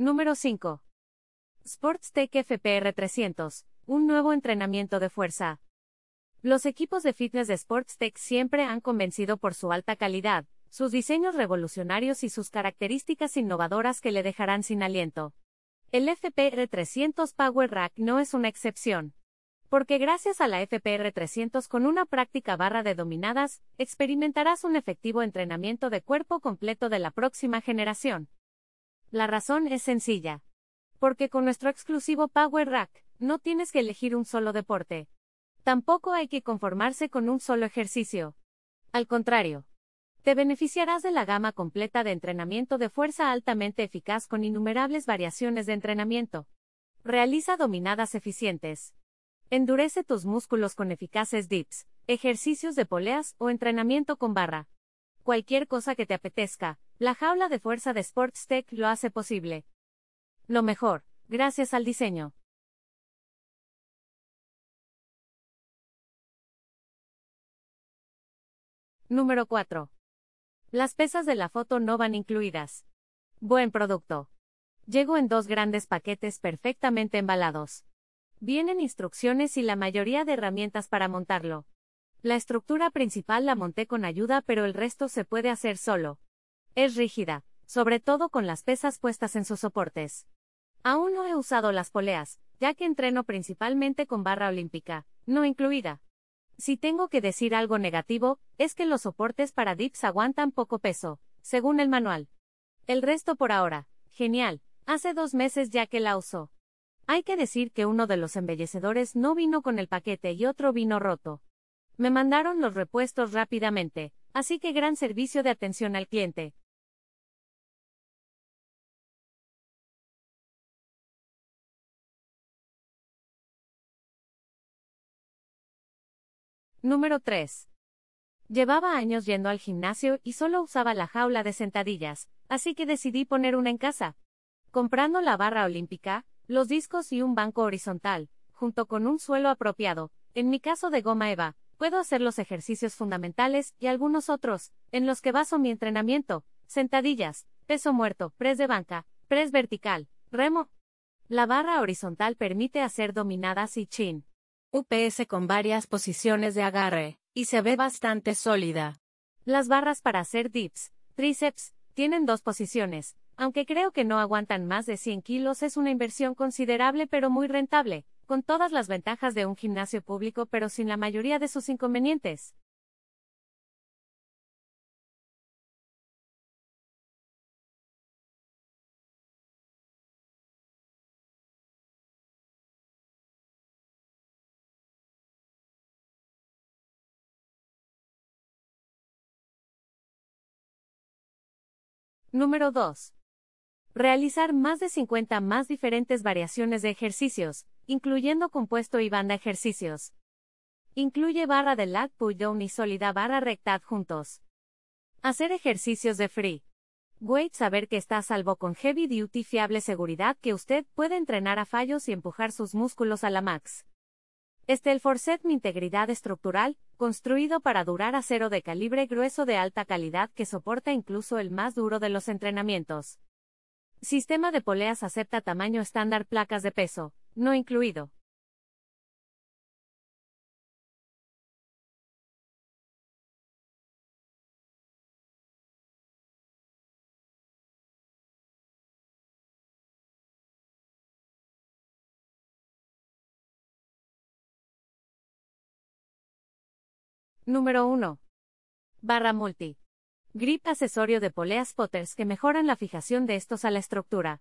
Número 5. SportsTech FPR 300, un nuevo entrenamiento de fuerza. Los equipos de fitness de SportsTech siempre han convencido por su alta calidad, sus diseños revolucionarios y sus características innovadoras que le dejarán sin aliento. El FPR 300 Power Rack no es una excepción. Porque gracias a la FPR 300 con una práctica barra de dominadas, experimentarás un efectivo entrenamiento de cuerpo completo de la próxima generación. La razón es sencilla. Porque con nuestro exclusivo Power Rack, no tienes que elegir un solo deporte. Tampoco hay que conformarse con un solo ejercicio. Al contrario, te beneficiarás de la gama completa de entrenamiento de fuerza altamente eficaz con innumerables variaciones de entrenamiento. Realiza dominadas eficientes. Endurece tus músculos con eficaces dips, ejercicios de poleas o entrenamiento con barra. Cualquier cosa que te apetezca, la jaula de fuerza de SportsTech lo hace posible. Lo mejor, gracias al diseño. Número 4. Las pesas de la foto no van incluidas. Buen producto. Llego en dos grandes paquetes perfectamente embalados. Vienen instrucciones y la mayoría de herramientas para montarlo. La estructura principal la monté con ayuda pero el resto se puede hacer solo. Es rígida, sobre todo con las pesas puestas en sus soportes. Aún no he usado las poleas, ya que entreno principalmente con barra olímpica, no incluida. Si tengo que decir algo negativo, es que los soportes para dips aguantan poco peso, según el manual. El resto por ahora, genial, hace dos meses ya que la usó. Hay que decir que uno de los embellecedores no vino con el paquete y otro vino roto. Me mandaron los repuestos rápidamente, así que gran servicio de atención al cliente, Número 3. Llevaba años yendo al gimnasio y solo usaba la jaula de sentadillas, así que decidí poner una en casa. Comprando la barra olímpica, los discos y un banco horizontal, junto con un suelo apropiado, en mi caso de goma eva, puedo hacer los ejercicios fundamentales y algunos otros, en los que baso mi entrenamiento, sentadillas, peso muerto, press de banca, pres vertical, remo. La barra horizontal permite hacer dominadas y chin, UPS con varias posiciones de agarre, y se ve bastante sólida. Las barras para hacer dips, tríceps, tienen dos posiciones, aunque creo que no aguantan más de 100 kilos es una inversión considerable pero muy rentable, con todas las ventajas de un gimnasio público pero sin la mayoría de sus inconvenientes. Número 2. Realizar más de 50 más diferentes variaciones de ejercicios, incluyendo compuesto y banda ejercicios. Incluye barra de lat pull down y sólida barra recta juntos. Hacer ejercicios de free. Weight saber que está a salvo con heavy duty fiable seguridad que usted puede entrenar a fallos y empujar sus músculos a la max. Este el Forset Mi Integridad Estructural, construido para durar acero de calibre grueso de alta calidad que soporta incluso el más duro de los entrenamientos. Sistema de poleas acepta tamaño estándar placas de peso, no incluido. Número 1. Barra multi. Grip accesorio de poleas potters que mejoran la fijación de estos a la estructura.